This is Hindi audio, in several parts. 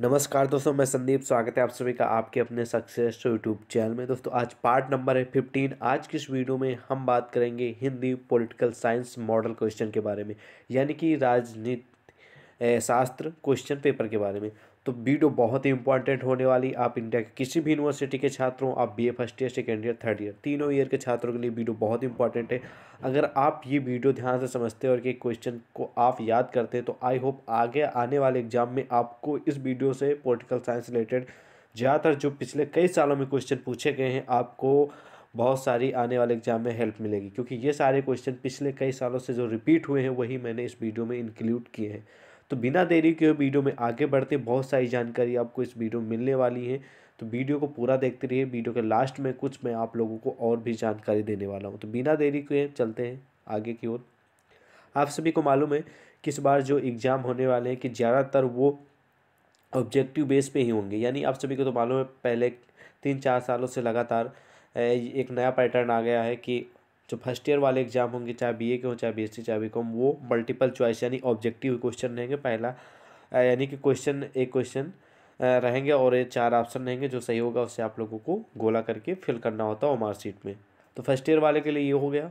नमस्कार दोस्तों मैं संदीप स्वागत है आप सभी का आपके अपने सक्सेस यूट्यूब चैनल में दोस्तों आज पार्ट नंबर है फिफ्टीन आज की इस वीडियो में हम बात करेंगे Hindi political science model question के बारे में यानी कि राजनीति शास्त्र क्वेश्चन पेपर के बारे में तो बीडो बहुत ही इंपॉर्टेंट होने वाली आप इंडिया के किसी भी यूनिवर्सिटी के छात्रों आप B A first year second year third year तीनों ईयर के छात्रों के लिए बीडो बहुत इंपॉर्टेंट है अगर आप ये वीडियो ध्यान से समझते हो और कि क्वेश्चन को आप याद करते हैं तो आई होप आगे आने वाले एग्जाम में आपको इस वीडियो से पोलिटिकल साइंस रिलेटेड ज़्यादातर जो पिछले कई सालों में क्वेश्चन पूछे गए हैं आपको बहुत सारी आने वाले एग्जाम में हेल्प मिलेगी क्योंकि ये सारे क्वेश्चन पिछले कई सालों से जो रिपीट हुए हैं वही मैंने इस वीडियो में इंक्लूड किए हैं तो बिना देरी के वीडियो में आगे बढ़ते बहुत सारी जानकारी आपको इस वीडियो में मिलने वाली है तो वीडियो को पूरा देखते रहिए वीडियो के लास्ट में कुछ मैं आप लोगों को और भी जानकारी देने वाला हूँ तो बिना देरी के चलते हैं आगे की ओर आप सभी को मालूम है कि इस बार जो एग्ज़ाम होने वाले हैं कि ज़्यादातर वो ऑब्जेक्टिव बेस पे ही होंगे यानी आप सभी को तो मालूम है पहले तीन चार सालों से लगातार एक नया पैटर्न आ गया है कि जो फर्स्ट ईयर वाले एग्जाम होंगे चाहे बीए के हों चाहे बीएससी चाहे बी कॉम वो मल्टीपल चॉइस यानी ऑब्जेक्टिव क्वेश्चन रहेंगे पहला यानी कि क्वेश्चन एक क्वेश्चन रहेंगे और ये चार ऑप्शन रहेंगे जो सही होगा उससे आप लोगों को गोला करके फिल करना होता है मार्कशीट में तो फर्स्ट ईयर वाले के लिए ये हो गया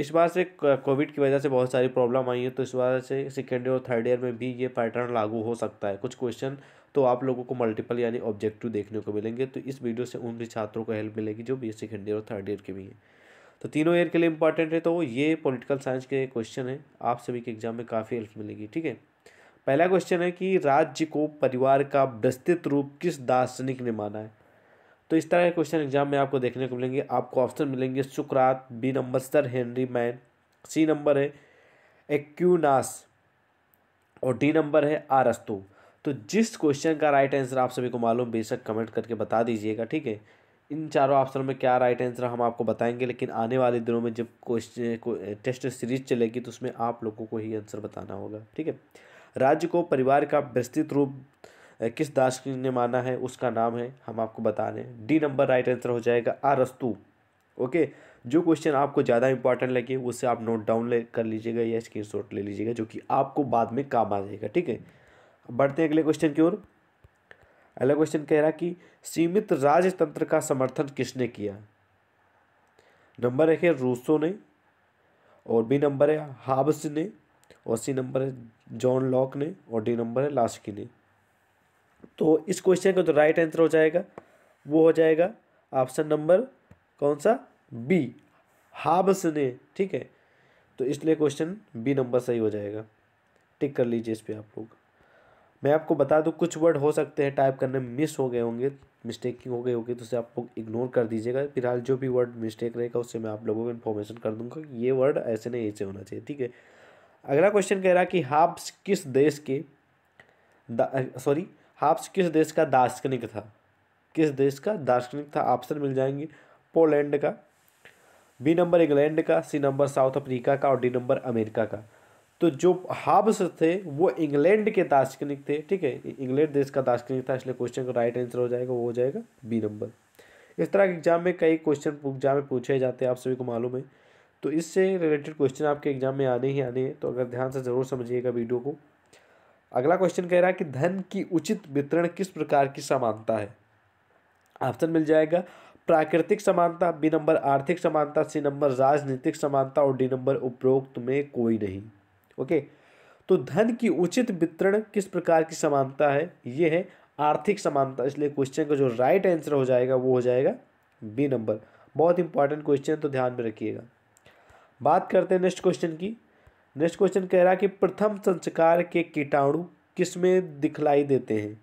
इस बार से कोविड की वजह से बहुत सारी प्रॉब्लम आई है तो इस बार से सेकेंड ईयर और थर्ड ईयर में भी ये पैटर्न लागू हो सकता है कुछ क्वेश्चन तो आप लोगों को मल्टीपल यानी ऑब्जेक्टिव देखने को मिलेंगे तो इस वीडियो से उन भी छात्रों को हेल्प मिलेगी जो बी एस सेकेंड ईयर और थर्ड ईयर के भी हैं तो तीनों ईयर के लिए इंपॉर्टेंट है तो ये पॉलिटिकल साइंस के क्वेश्चन है आप सभी के एग्जाम में काफ़ी हेल्प मिलेगी ठीक है पहला क्वेश्चन है कि राज्य को परिवार का विस्तृत रूप किस दार्शनिक ने माना है तो इस तरह के क्वेश्चन एग्जाम में आपको देखने को मिलेंगे आपको ऑप्शन मिलेंगे सुकरात B number sir Henry Maine C number है एक्यूनास और डी नंबर है आरस्तु तो जिस क्वेश्चन का राइट आंसर आप सभी को मालूम बेशक कमेंट करके बता दीजिएगा ठीक है इन चारों ऑप्शन में क्या राइट आंसर हम आपको बताएंगे लेकिन आने वाले दिनों में जब क्वेश्चन टेस्ट सीरीज चलेगी तो उसमें आप लोगों को ही आंसर बताना होगा ठीक है राज्य को परिवार का विस्तृत रूप किस दार्शनिक ने माना है उसका नाम है हम आपको बता दें डी नंबर राइट आंसर हो जाएगा आरस्तु ओके जो क्वेश्चन आपको ज़्यादा इंपॉर्टेंट लगे उसे आप नोट डाउन ले कर लीजिएगा या स्क्रीन ले लीजिएगा जो कि आपको बाद में काम आ जाएगा ठीक है बढ़ते हैं अगले क्वेश्चन की ओर अगला क्वेश्चन कह रहा कि सीमित राजतंत्र का समर्थन किसने किया नंबर एक है रूसो ने और बी नंबर है हाब्स ने और सी नंबर है जॉन लॉक ने और डी नंबर है लास्की ने तो इस क्वेश्चन का जो राइट आंसर हो जाएगा वो हो जाएगा ऑप्शन नंबर कौन सा बी हाब्स ने ठीक है तो इसलिए क्वेश्चन बी नंबर सही हो जाएगा टिक कर लीजिए इस पर आप लोग मैं आपको बता दूँ कुछ वर्ड हो सकते हैं टाइप करने में मिस हो गए होंगे मिस्टेकिंग हो गई होगी तो उसे आप लोग इग्नोर कर दीजिएगा फिलहाल जो भी वर्ड मिस्टेक रहेगा उससे मैं आप लोगों को इन्फॉर्मेशन कर दूंगा कि ये वर्ड ऐसे नहीं ऐसे होना चाहिए ठीक है अगला क्वेश्चन कह रहा कि हाफ्स किस देश के सॉरी हाफ्स किस देश का दार्शनिक था किस देश का दार्शनिक था ऑप्शन मिल जाएंगे पोलैंड का बी नंबर इंग्लैंड का सी नंबर साउथ अफ्रीका का और डी नंबर अमेरिका का तो जो हाब्स थे वो इंग्लैंड के दार्शनिक थे ठीक है इंग्लैंड देश का दार्शनिक था इसलिए क्वेश्चन का राइट आंसर हो जाएगा वो हो जाएगा बी नंबर इस तरह के एग्जाम में कई क्वेश्चन एग्जाम में पूछे जाते हैं आप सभी को मालूम है तो इससे रिलेटेड क्वेश्चन आपके एग्जाम में आने ही आने हैं तो अगर ध्यान से ज़रूर समझिएगा वीडियो को अगला क्वेश्चन कह रहा है कि धन की उचित वितरण किस प्रकार की समानता है ऑप्शन मिल जाएगा प्राकृतिक समानता बी नंबर आर्थिक समानता सी नंबर राजनीतिक समानता और डी नंबर उपरोक्त में कोई नहीं ओके तो धन की उचित वितरण किस प्रकार की समानता है ये है आर्थिक समानता इसलिए क्वेश्चन का जो राइट आंसर हो जाएगा वो हो जाएगा बी नंबर बहुत इंपॉर्टेंट क्वेश्चन तो ध्यान में रखिएगा बात करते हैं नेक्स्ट क्वेश्चन की नेक्स्ट क्वेश्चन कह रहा है कि प्रथम संस्कार के कीटाणु किस में दिखलाई देते हैं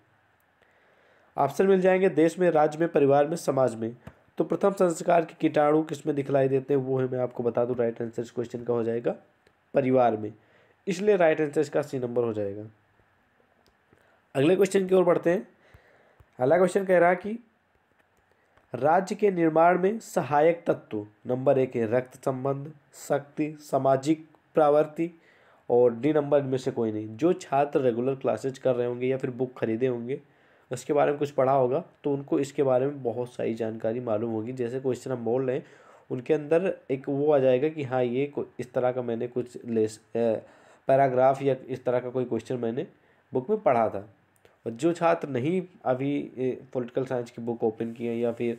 ऑप्शन मिल जाएंगे देश में राज्य में परिवार में समाज में तो प्रथम संस्कार के कीटाणु किस में दिखलाई देते हैं वो है मैं आपको बता दूं राइट आंसर इस क्वेश्चन का हो जाएगा परिवार में इसलिए राइट आंसर इसका सी नंबर हो जाएगा अगले क्वेश्चन की ओर बढ़ते हैं अगला क्वेश्चन कह रहा कि राज्य के निर्माण में सहायक तत्व नंबर एक है रक्त संबंध शक्ति सामाजिक प्रवृत्ति और डी नंबर इनमें से कोई नहीं जो छात्र रेगुलर क्लासेज कर रहे होंगे या फिर बुक खरीदे होंगे उसके बारे में कुछ पढ़ा होगा तो उनको इसके बारे में बहुत सारी जानकारी मालूम होगी जैसे क्वेश्चन हम बोल रहे हैं उनके अंदर एक वो आ जाएगा कि हाँ ये इस तरह का मैंने कुछ ले पैराग्राफ या इस तरह का कोई क्वेश्चन मैंने बुक में पढ़ा था और जो छात्र नहीं अभी पॉलिटिकल साइंस की बुक ओपन की है या फिर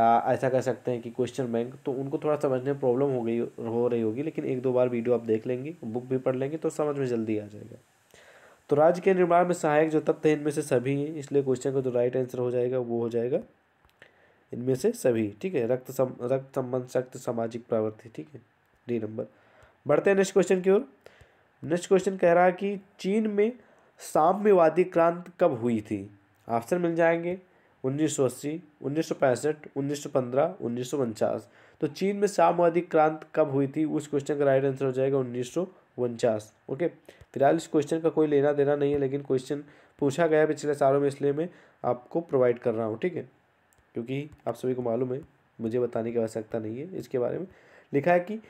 आ, ऐसा कह सकते हैं कि क्वेश्चन बैंक तो उनको थोड़ा समझने में प्रॉब्लम हो गई हो रही होगी लेकिन एक दो बार वीडियो आप देख लेंगे बुक भी पढ़ लेंगे तो समझ में जल्दी आ जाएगा तो राज्य के निर्माण में सहायक जो तत्व हैं इनमें से सभी हैं इसलिए क्वेश्चन का जो राइट आंसर हो जाएगा वो हो जाएगा इनमें से सभी ठीक है रक्त सम रक्त संबंध सख्त सामाजिक प्रवृत्ति ठीक है डी नंबर बढ़ते हैं नेक्स्ट क्वेश्चन की ओर नेक्स्ट क्वेश्चन कह रहा है कि चीन में साम्यवादी क्रांति कब हुई थी ऑप्शन मिल जाएंगे 1980, 1965, 1915, उनचास तो चीन में साम्यवादी क्रांति कब हुई थी उस क्वेश्चन का राइट आंसर हो जाएगा उन्नीस ओके फिलहाल इस क्वेश्चन का कोई लेना देना नहीं है लेकिन क्वेश्चन पूछा गया पिछले सालों में इसलिए मैं आपको प्रोवाइड कर रहा हूँ ठीक है क्योंकि आप सभी को मालूम है मुझे बताने की आवश्यकता नहीं है इसके बारे में लिखा है कि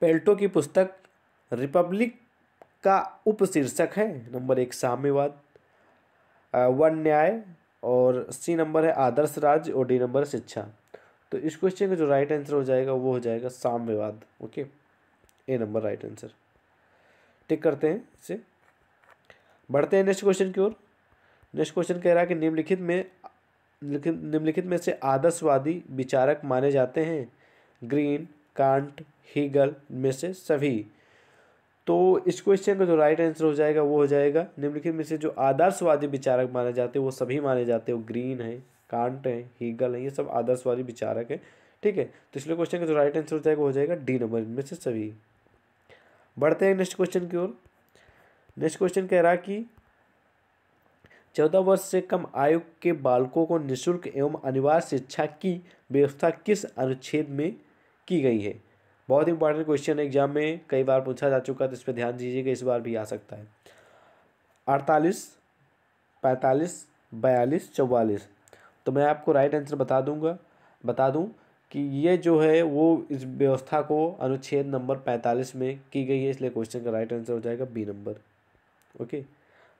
पेल्टो की पुस्तक रिपब्लिक का उपशीर्षक है नंबर एक साम्यवाद वन न्याय और सी नंबर है आदर्श राज्य और डी नंबर है शिक्षा तो इस क्वेश्चन का जो राइट आंसर हो जाएगा वो हो जाएगा साम्यवाद okay A number right answer tick करते हैं इसे बढ़ते हैं नेक्स्ट क्वेश्चन की ओर नेक्स्ट क्वेश्चन कह रहा है कि निम्नलिखित में निम्नलिखित में से आदर्शवादी विचारक माने जाते हैं ग्रीन कांट हीगल में से सभी तो इस क्वेश्चन का जो राइट आंसर हो जाएगा वो हो जाएगा निम्नलिखित में से जो आदर्शवादी विचारक माने जाते हैं वो सभी माने जाते हैं वो ग्रीन है कांट है हीगल है ये सब आदर्शवादी विचारक है ठीक है तो इसलिए क्वेश्चन का जो राइट आंसर हो जाएगा वो हो जाएगा डी नंबर इनमें से सभी बढ़ते हैं नेक्स्ट क्वेश्चन की ओर नेक्स्ट क्वेश्चन कह रहा कि चौदह वर्ष से कम आयु के बालकों को निःशुल्क एवं अनिवार्य शिक्षा की व्यवस्था किस अनुच्छेद में की गई है बहुत इंपॉर्टेंट क्वेश्चन एग्जाम में कई बार पूछा जा चुका है तो इस पर ध्यान दीजिएगा इस बार भी आ सकता है अड़तालीस पैंतालीस बयालीस चौवालीस तो मैं आपको राइट आंसर बता दूंगा बता दूं कि ये जो है वो इस व्यवस्था को अनुच्छेद नंबर पैंतालीस में की गई है इसलिए क्वेश्चन का राइट आंसर हो जाएगा बी नंबर ओके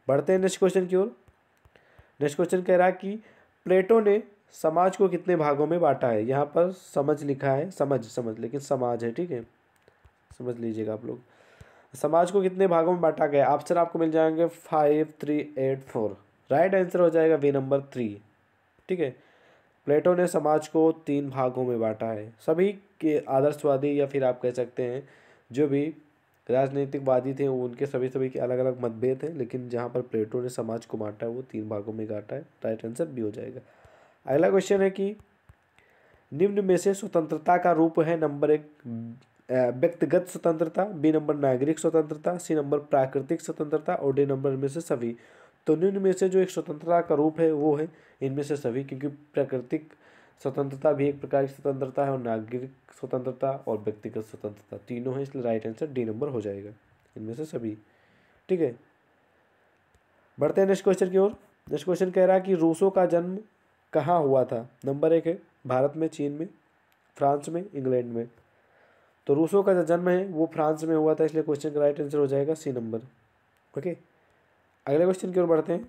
बढ़ते हैं नेक्स्ट क्वेश्चन की ओर नेक्स्ट क्वेश्चन कह रहा है कि प्लेटो ने समाज को कितने भागों में बांटा है यहाँ पर समझ लिखा है समझ समझ लेकिन समाज है ठीक है समझ लीजिएगा आप लोग समाज को कितने भागों में बांटा गया ऑप्शन आपको मिल जाएंगे five three eight four right answer हो जाएगा वे नंबर थ्री ठीक है प्लेटो ने समाज को तीन भागों में बांटा है सभी के आदर्शवादी या फिर आप कह सकते हैं जो भी राजनीतिकवादी थे उनके सभी सभी के अलग अलग मतभेद हैं लेकिन जहाँ पर प्लेटो ने समाज को बांटा है वो तीन भागों में बांटा है राइट आंसर भी हो जाएगा अगला क्वेश्चन है कि निम्न में से स्वतंत्रता का रूप है नंबर एक व्यक्तिगत स्वतंत्रता बी नंबर नागरिक स्वतंत्रता सी नंबर प्राकृतिक स्वतंत्रता और डी नंबर में से सभी तो निम्न में से जो एक स्वतंत्रता का रूप है वो है इनमें से सभी क्योंकि प्राकृतिक स्वतंत्रता भी एक प्रकार की स्वतंत्रता है और नागरिक स्वतंत्रता और व्यक्तिगत स्वतंत्रता तीनों है इसलिए राइट आंसर डी नंबर हो जाएगा इनमें से सभी ठीक है बढ़ते हैं नेक्स्ट क्वेश्चन की ओर नेक्स्ट क्वेश्चन कह रहा है कि रूसों का जन्म कहाँ हुआ था नंबर एक है भारत में चीन में फ्रांस में इंग्लैंड में तो रूसों का जो जन्म है वो फ्रांस में हुआ था इसलिए क्वेश्चन का राइट आंसर हो जाएगा सी नंबर ओके अगले क्वेश्चन की ओर बढ़ते हैं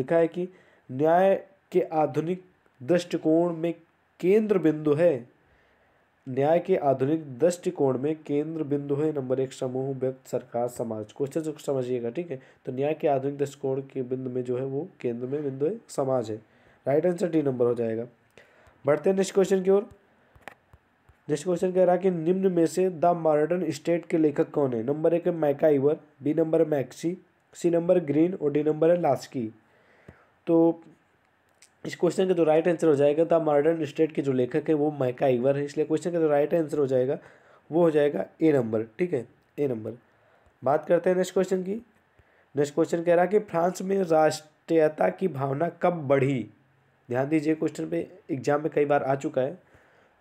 लिखा है कि न्याय के आधुनिक दृष्टिकोण में केंद्र बिंदु है न्याय के आधुनिक दृष्टिकोण में केंद्र बिंदु है नंबर एक समूह व्यक्त सरकार समाज क्वेश्चन समझिएगा ठीक है तो न्याय के आधुनिक दृष्टिकोण के बिंदु में जो है वो केंद्र में बिंदु है समाज है राइट आंसर डी नंबर हो जाएगा बढ़ते हैं नेक्स्ट क्वेश्चन की ओर नेक्स्ट क्वेश्चन कह रहा है कि निम्न में से द मॉडर्न स्टेट के लेखक कौन है नंबर एक है मैकाइवर बी नंबर है मैक्सी सी नंबर ग्रीन और डी नंबर है लास्की तो इस क्वेश्चन का जो राइट आंसर हो जाएगा द मॉडर्न स्टेट के जो लेखक है वो मैका इवर है इसलिए क्वेश्चन का जो राइट आंसर हो जाएगा वो हो जाएगा ए नंबर ठीक है ए नंबर बात करते हैं नेक्स्ट क्वेश्चन की नेक्स्ट क्वेश्चन कह रहा है कि फ्रांस में राष्ट्रीयता की भावना कब बढ़ी ध्यान दीजिए क्वेश्चन पे एग्जाम में कई बार आ चुका है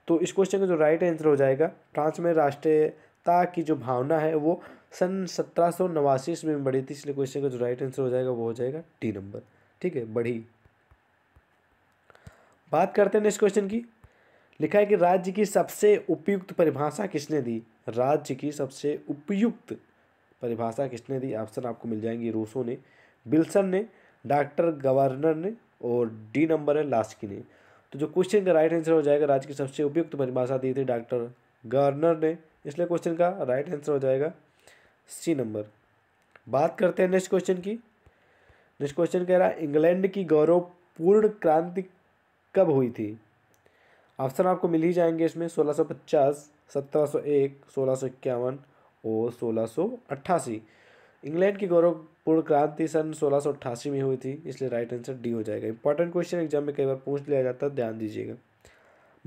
तो इस क्वेश्चन का जो राइट आंसर हो जाएगा फ्रांस में राष्ट्रीयता की जो भावना है वो सन सत्रह सौ नवासी ईस्वी में बढ़ी थी इसलिए क्वेश्चन का जो राइट आंसर हो जाएगा वो हो जाएगा टी नंबर ठीक है बढ़ी बात करते हैं नेक्स्ट क्वेश्चन की लिखा है कि राज्य की सबसे उपयुक्त परिभाषा किसने दी राज्य की सबसे उपयुक्त परिभाषा किसने दी ऑप्शन आपको मिल जाएंगी रूसो ने बिल्सन ने डॉक्टर गवर्नर ने और डी नंबर है लास्ट के लिए तो जो क्वेश्चन का राइट आंसर हो जाएगा राज्य की सबसे उपयुक्त परिभाषा दी थी डॉक्टर गार्नर ने इसलिए क्वेश्चन का राइट आंसर हो जाएगा सी नंबर बात करते हैं नेक्स्ट क्वेश्चन की नेक्स्ट क्वेश्चन कह रहा है इंग्लैंड की गौरवपूर्ण क्रांति कब हुई थी ऑप्शन आपको मिल ही जाएंगे इसमें 1650, 1701, इक्यावन और सोलह इंग्लैंड की गौरवपूर्ण क्रांति सन सोलह में हुई थी इसलिए राइट आंसर डी हो जाएगा इंपॉर्टेंट क्वेश्चन एग्जाम में कई बार पूछ लिया जाता है ध्यान दीजिएगा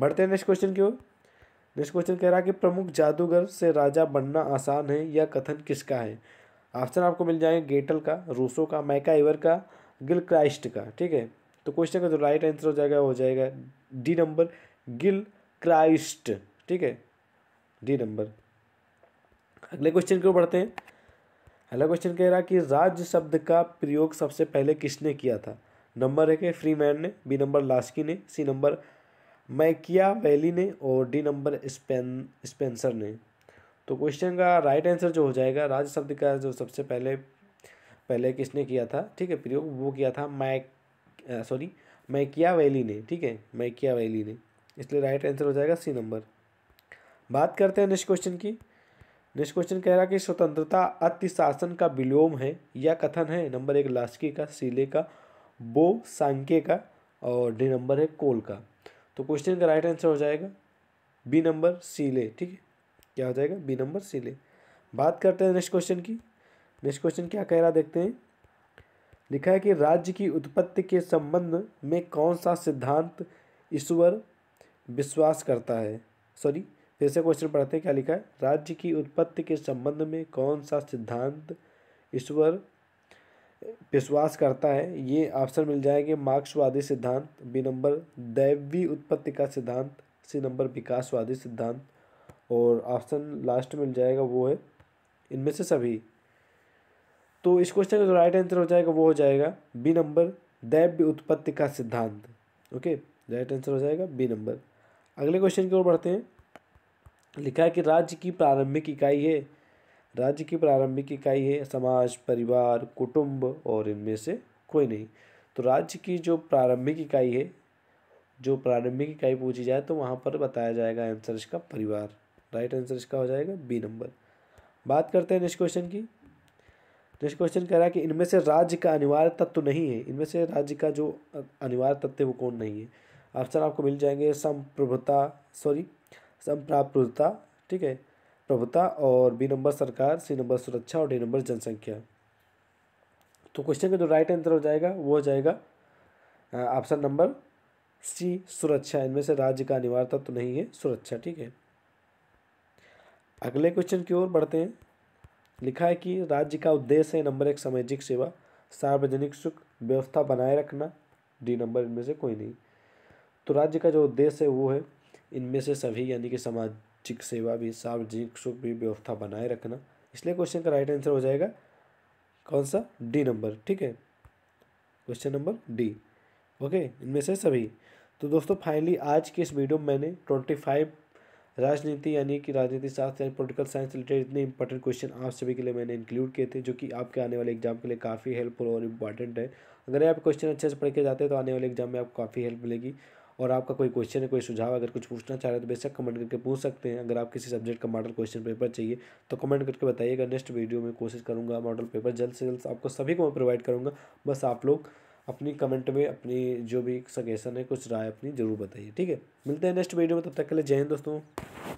बढ़ते हैं नेक्स्ट क्वेश्चन की ओर नेक्स्ट क्वेश्चन कह रहा है कि प्रमुख जादूगर से राजा बनना आसान है या कथन किसका है ऑप्शन आपको मिल जाएंगे गेटल का रूसो का मैका एवर का गिल क्राइस्ट का ठीक है तो क्वेश्चन का जो राइट आंसर हो जाएगा हो जाएगा डी नंबर गिल क्राइस्ट ठीक है डी नंबर अगले क्वेश्चन की ओर बढ़ते हैं अगला क्वेश्चन कह रहा कि राज्य शब्द का प्रयोग सबसे पहले किसने किया था नंबर एक है फ्री मैन ने बी नंबर लास्की ने सी नंबर मैकिया वैली ने और डी नंबर स्पेन स्पेंसर ने तो क्वेश्चन का राइट आंसर जो हो जाएगा राज्य शब्द का जो सबसे पहले पहले किसने किया था ठीक है प्रयोग वो किया था मैक सॉरी मैकिया वैली ने ठीक है मैकिया वैली ने इसलिए राइट आंसर हो जाएगा सी नंबर बात करते हैं नेक्स्ट क्वेश्चन की नेक्स्ट क्वेश्चन कह रहा है कि स्वतंत्रता अतिशासन का विलोम है या कथन है नंबर एक लास्की का सीले का बो सांके का और डी नंबर है कोल का तो क्वेश्चन का राइट आंसर हो जाएगा बी नंबर सीले ठीक है क्या हो जाएगा बी नंबर सीले बात करते हैं नेक्स्ट क्वेश्चन की नेक्स्ट क्वेश्चन क्या कह रहा देखते हैं लिखा है कि राज्य की उत्पत्ति के संबंध में कौन सा सिद्धांत ईश्वर विश्वास करता है सॉरी से क्वेश्चन पढ़ते हैं क्या लिखा है राज्य की उत्पत्ति के संबंध में कौन सा सिद्धांत ईश्वर विश्वास करता है ये ऑप्शन मिल जाएंगे मार्क्सवादी सिद्धांत बी नंबर दैवी उत्पत्ति का सिद्धांत सी नंबर विकासवादी सिद्धांत और ऑप्शन लास्ट मिल जाएगा वो है इनमें से सभी तो इस क्वेश्चन का जो राइट आंसर हो जाएगा वो हो जाएगा बी नंबर दैव्य उत्पत्ति का सिद्धांत ओके राइट आंसर हो जाएगा बी नंबर अगले क्वेश्चन की ओर बढ़ते हैं लिखा है कि राज्य की प्रारंभिक इकाई है राज्य की प्रारंभिक इकाई है समाज परिवार कुटुंब और इनमें से कोई नहीं तो राज्य की जो प्रारंभिक इकाई है जो प्रारंभिक इकाई पूछी जाए तो वहाँ पर बताया जाएगा आंसर इसका परिवार राइट आंसर इसका हो जाएगा बी नंबर बात करते हैं नेक्स्ट क्वेश्चन की नेक्स्ट क्वेश्चन कह रहा है कि इनमें से राज्य का अनिवार्य तत्व नहीं है इनमें से राज्य का जो अनिवार्य तत्व है वो कौन नहीं है ऑप्शन आपको मिल जाएंगे संप्रभुता सॉरी संप्राप्त प्रभुता ठीक है प्रभुता और बी नंबर सरकार सी नंबर सुरक्षा और डी नंबर जनसंख्या तो क्वेश्चन का जो राइट आंसर हो जाएगा वो हो जाएगा ऑप्शन नंबर सी सुरक्षा इनमें से राज्य का अनिवार्य तत्व तो नहीं है सुरक्षा ठीक है अगले क्वेश्चन की ओर बढ़ते हैं लिखा है कि राज्य का उद्देश्य है नंबर एक सामाजिक सेवा सार्वजनिक सुख व्यवस्था बनाए रखना डी नंबर इनमें से कोई नहीं तो राज्य का जो उद्देश्य है वो है इनमें से सभी यानी कि सामाजिक सेवा भी सार्वजनिक सुख भी व्यवस्था बनाए रखना इसलिए क्वेश्चन का राइट आंसर हो जाएगा कौन सा डी नंबर ठीक है क्वेश्चन नंबर डी ओके इनमें से सभी तो दोस्तों फाइनली आज के इस वीडियो में मैंने ट्वेंटी फाइव राजनीति यानी कि राजनीति शास्त्र यानी पोलिटिकल साइंस रिलेटेड इतने इंपॉर्टेंट क्वेश्चन आप सभी के लिए मैंने इंक्लूड किए थे जो कि आपके आने वाले एग्जाम के लिए काफ़ी हेल्पफुल और इंपॉर्टेंट है अगर आप क्वेश्चन अच्छे से पढ़ के जाते हैं तो आने वाले एग्जाम में आपको काफ़ी हेल्प मिलेगी और आपका कोई क्वेश्चन है कोई सुझाव अगर कुछ पूछना चाह रहे हैं तो बेशक कमेंट करके पूछ सकते हैं अगर आप किसी सब्जेक्ट का मॉडल क्वेश्चन पेपर चाहिए तो कमेंट करके बताइएगा नेक्स्ट वीडियो में कोशिश करूँगा मॉडल पेपर जल्द से जल्द आपको सभी को मैं प्रोवाइड करूँगा बस आप लोग अपनी कमेंट में अपनी जो भी सजेशन है कुछ राय अपनी ज़रूर बताइए ठीक है मिलते हैं नेक्स्ट वीडियो में तब तक के लिए जय हिंद दोस्तों